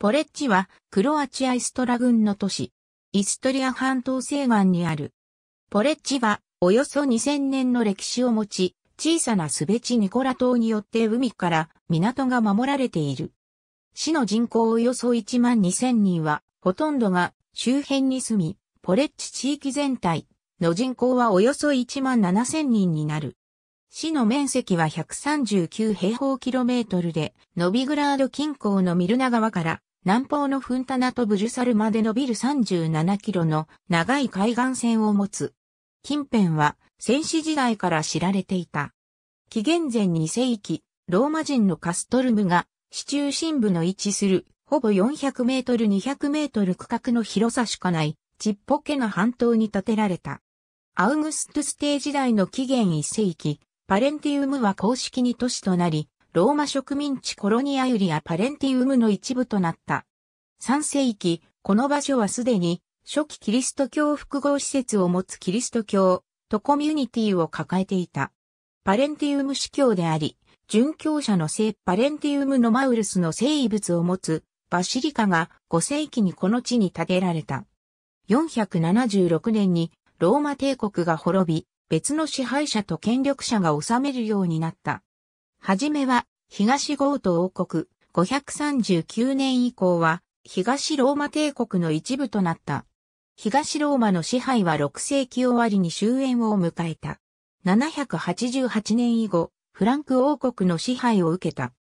ポレッチは、クロアチアイストラ軍の都市、イストリア半島西岸にある。ポレッチは、およそ2000年の歴史を持ち、小さなスベチニコラ島によって海から港が守られている。市の人口およそ1万2000人は、ほとんどが周辺に住み、ポレッチ地域全体の人口はおよそ1万7000人になる。市の面積は139平方キロメートルで、ノビグラード近郊のミルナ川から南方のフンタナとブジュサルまで伸びる37キロの長い海岸線を持つ。近辺は戦死時代から知られていた。紀元前2世紀、ローマ人のカストルムが市中心部の位置するほぼ400メートル200メートル区画の広さしかないちっぽけな半島に建てられた。アウグストステー時代の紀元1世紀、パレンティウムは公式に都市となり、ローマ植民地コロニアユリア・パレンティウムの一部となった。3世紀、この場所はすでに、初期キリスト教複合施設を持つキリスト教とコミュニティを抱えていた。パレンティウム司教であり、殉教者の聖パレンティウムのマウルスの聖遺物を持つバシリカが5世紀にこの地に建てられた。476年にローマ帝国が滅び、別の支配者と権力者が治めるようになった。はじめは、東ゴート王国、539年以降は、東ローマ帝国の一部となった。東ローマの支配は6世紀終わりに終焉を迎えた。788年以後、フランク王国の支配を受けた。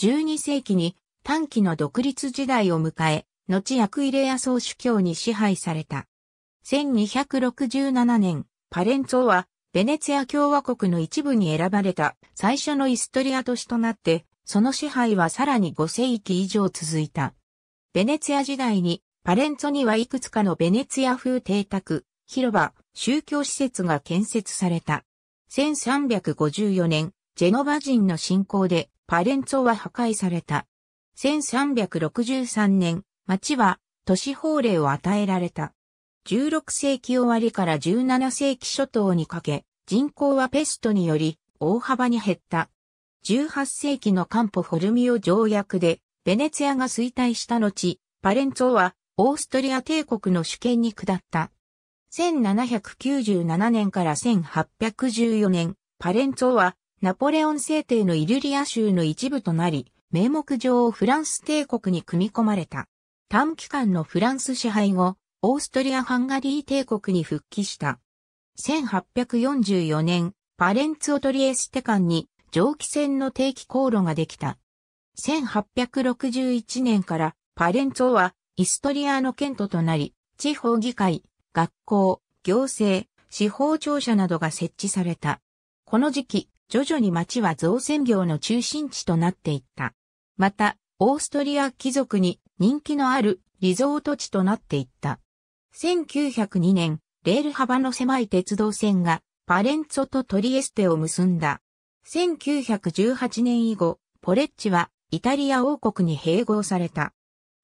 12世紀に短期の独立時代を迎え、後アクイレア総主教に支配された。1267年、パレンツォはベネツィア共和国の一部に選ばれた最初のイストリア都市となって、その支配はさらに5世紀以上続いた。ベネツィア時代に、パレンツォにはいくつかのベネツィア風邸宅、広場、宗教施設が建設された。1354年、ジェノバ人の侵攻でパレンツォは破壊された。1363年、町は都市法令を与えられた。16世紀終わりから17世紀初頭にかけ、人口はペストにより大幅に減った。18世紀のカンポ・フォルミオ条約で、ベネツィアが衰退した後、パレンツォはオーストリア帝国の主権に下った。1797年から1814年、パレンツォはナポレオン制定のイルリア州の一部となり、名目上フランス帝国に組み込まれた。短期間のフランス支配後、オーストリア・ハンガリー帝国に復帰した。1844年、パレンツオトリエステ間に蒸気船の定期航路ができた。1861年からパレンツォはイストリアの県都となり、地方議会、学校、行政、司法庁舎などが設置された。この時期、徐々に町は造船業の中心地となっていった。また、オーストリア貴族に人気のあるリゾート地となっていった。1902年、レール幅の狭い鉄道線がパレンツォとトリエステを結んだ。1918年以後、ポレッチはイタリア王国に併合された。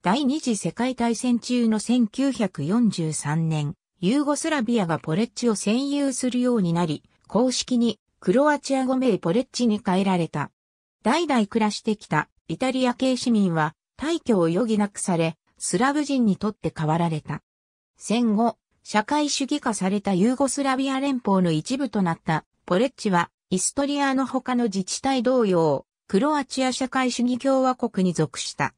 第二次世界大戦中の1943年、ユーゴスラビアがポレッチを占有するようになり、公式にクロアチア語名ポレッチに変えられた。代々暮らしてきたイタリア系市民は退去を余儀なくされ、スラブ人にとって変わられた。戦後、社会主義化されたユーゴスラビア連邦の一部となったポレッチは、イストリアの他の自治体同様、クロアチア社会主義共和国に属した。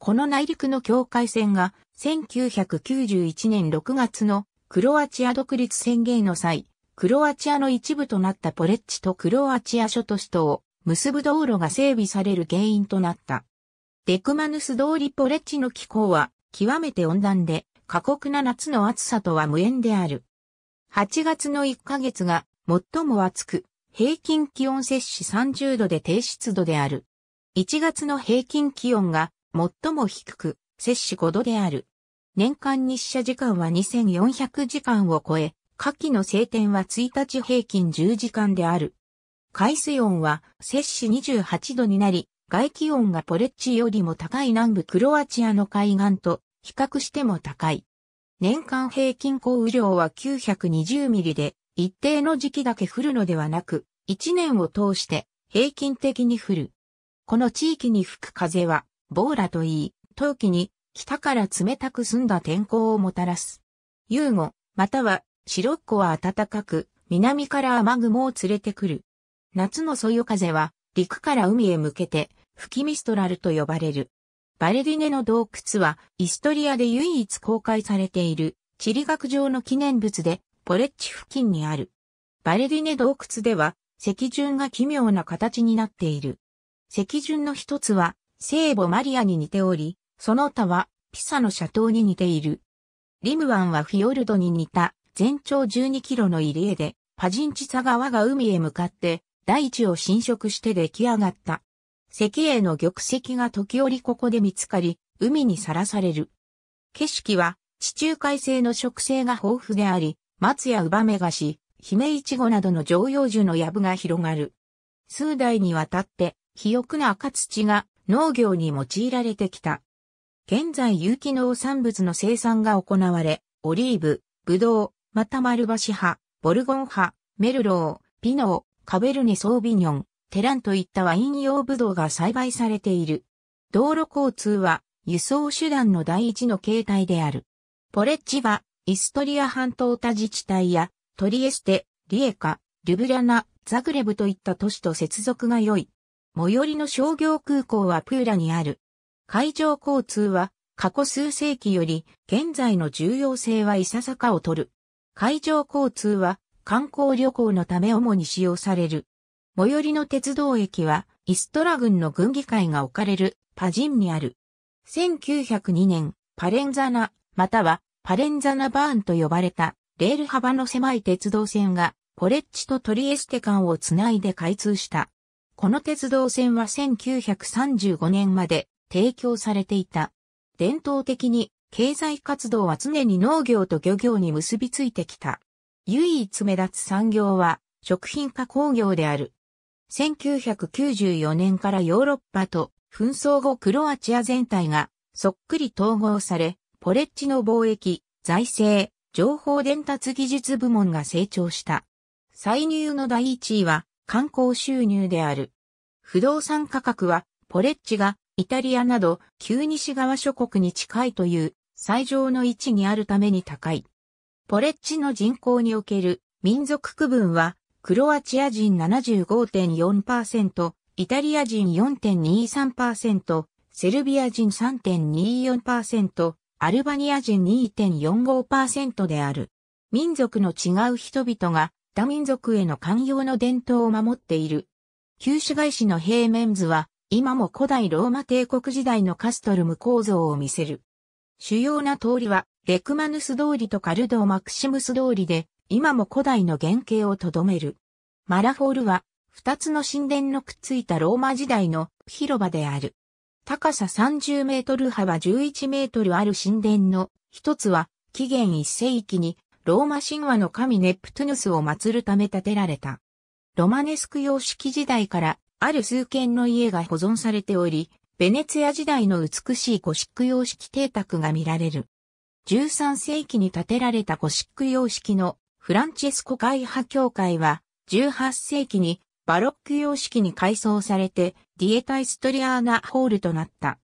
この内陸の境界線が、1991年6月のクロアチア独立宣言の際、クロアチアの一部となったポレッチとクロアチア諸都市とを結ぶ道路が整備される原因となった。デクマヌス通りポレッチの気候は極めて温暖で過酷な夏の暑さとは無縁である。8月の1ヶ月が最も暑く、平均気温摂氏30度で低湿度である。1月の平均気温が最も低く、摂氏5度である。年間日射時間は2400時間を超え、夏季の晴天は1日平均10時間である。海水温は摂氏28度になり、外気温がポレッチよりも高い南部クロアチアの海岸と比較しても高い。年間平均降雨量は920ミリで、一定の時期だけ降るのではなく、一年を通して平均的に降る。この地域に吹く風は、ボーラといい、冬季に北から冷たく澄んだ天候をもたらす。ユーゴ、またはシロッコは暖かく、南から雨雲を連れてくる。夏のそよ風は、陸から海へ向けて、吹きミストラルと呼ばれる。バレディネの洞窟は、イストリアで唯一公開されている、地理学上の記念物で、ポレッチ付近にある。バレディネ洞窟では、石順が奇妙な形になっている。石順の一つは、聖母マリアに似ており、その他は、ピサの斜塔に似ている。リム湾はフィヨルドに似た、全長12キロの入り江で、パジンチサ川が海へ向かって、大地を侵食して出来上がった。石英の玉石が時折ここで見つかり、海にさらされる。景色は地中海性の植生が豊富であり、松やウバメガシ、ヒメイチゴなどの常葉樹のブが広がる。数代にわたって肥沃な赤土が農業に用いられてきた。現在有機農産物の生産が行われ、オリーブ、ブドウ、また丸橋派、ボルゴン派、メルロー、ピノー、カベルネ・ソービニョン、テランといったワイン用ブドウが栽培されている。道路交通は輸送手段の第一の形態である。ポレッジはイストリア半島他自治体やトリエステ、リエカ、リュブリャナ、ザグレブといった都市と接続が良い。最寄りの商業空港はプーラにある。海上交通は過去数世紀より現在の重要性はいささかを取る。海上交通は観光旅行のため主に使用される。最寄りの鉄道駅は、イストラ軍の軍議会が置かれるパジンにある。1902年、パレンザナ、またはパレンザナバーンと呼ばれた、レール幅の狭い鉄道線が、ポレッチとトリエステ間をつないで開通した。この鉄道線は1935年まで提供されていた。伝統的に経済活動は常に農業と漁業に結びついてきた。唯一目立つ産業は食品加工業である。1994年からヨーロッパと紛争後クロアチア全体がそっくり統合され、ポレッチの貿易、財政、情報伝達技術部門が成長した。歳入の第一位は観光収入である。不動産価格はポレッチがイタリアなど旧西側諸国に近いという最上の位置にあるために高い。ポレッチの人口における民族区分はクロアチア人75.4%、イタリア人4.23%、セルビア人3.24%、アルバニア人2.45%である。民族の違う人々が他民族への寛容の伝統を守っている。旧市街市の平面図は今も古代ローマ帝国時代のカストルム構造を見せる。主要な通りはレクマヌス通りとカルドマクシムス通りで今も古代の原型をとどめる。マラフォールは、二つの神殿のくっついたローマ時代の広場である。高さ30メートル幅11メートルある神殿の一つは、紀元一世紀にローマ神話の神ネプトゥヌスを祀るため建てられた。ロマネスク様式時代からある数軒の家が保存されており、ベネツヤ時代の美しいゴシック様式邸宅が見られる。13世紀に建てられたゴシック様式のフランチェスコ会派教会は、18世紀にバロック様式に改装されて、ディエタイストリアーナホールとなった。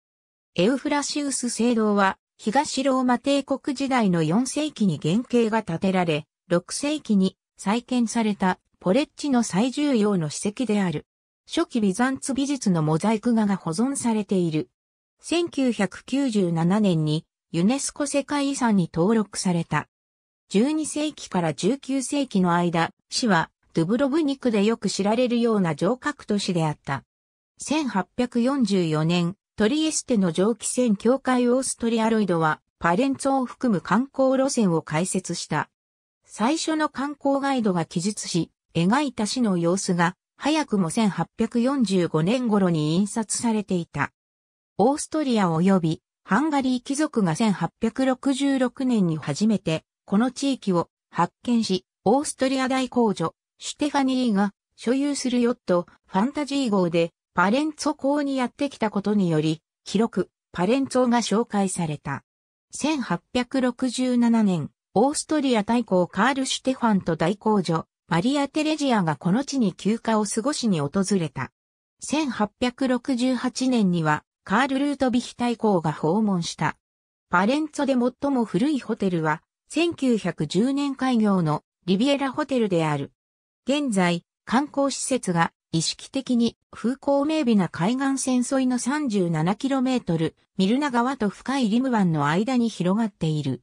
エウフラシウス聖堂は、東ローマ帝国時代の4世紀に原型が建てられ、6世紀に再建されたポレッチの最重要の史跡である。初期ビザンツ美術のモザイク画が保存されている。1997年にユネスコ世界遺産に登録された。12世紀から19世紀の間、市はドゥブロブニクでよく知られるような城郭都市であった。1844年、トリエステの蒸気船協会オーストリアロイドは、パレンツォを含む観光路線を開設した。最初の観光ガイドが記述し、描いた市の様子が、早くも1845年頃に印刷されていた。オーストリア及び、ハンガリー貴族が1866年に初めて、この地域を発見し、オーストリア大公女、シュテファニーが所有するヨット、ファンタジー号でパレンツォ港にやってきたことにより、広くパレンツォが紹介された。1867年、オーストリア大公カール・シュテファンと大公女、マリア・テレジアがこの地に休暇を過ごしに訪れた。1868年には、カール・ルートビヒ大公が訪問した。パレンツォで最も古いホテルは、1910年開業のリビエラホテルである。現在、観光施設が意識的に風光明媚な海岸線沿いの 37km ミルナ川と深いリム湾の間に広がっている。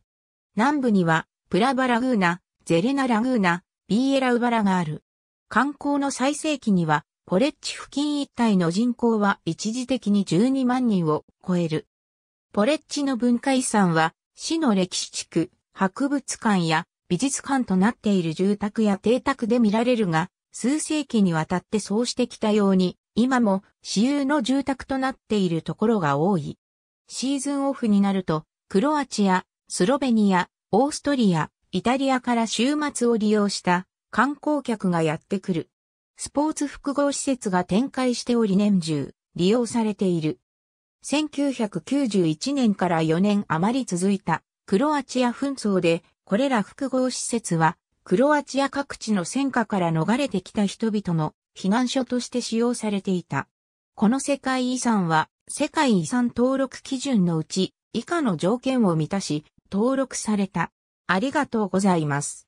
南部にはプラバラグーナ、ゼレナラグーナ、ビーエラウバラがある。観光の最盛期にはポレッチ付近一帯の人口は一時的に12万人を超える。ポレッチの文化遺産は市の歴史地区、博物館や美術館となっている住宅や邸宅で見られるが、数世紀にわたってそうしてきたように、今も私有の住宅となっているところが多い。シーズンオフになると、クロアチア、スロベニア、オーストリア、イタリアから週末を利用した観光客がやってくる。スポーツ複合施設が展開しており年中利用されている。1991年から4年余り続いたクロアチア紛争で、これら複合施設は、クロアチア各地の戦火から逃れてきた人々の避難所として使用されていた。この世界遺産は、世界遺産登録基準のうち、以下の条件を満たし、登録された。ありがとうございます。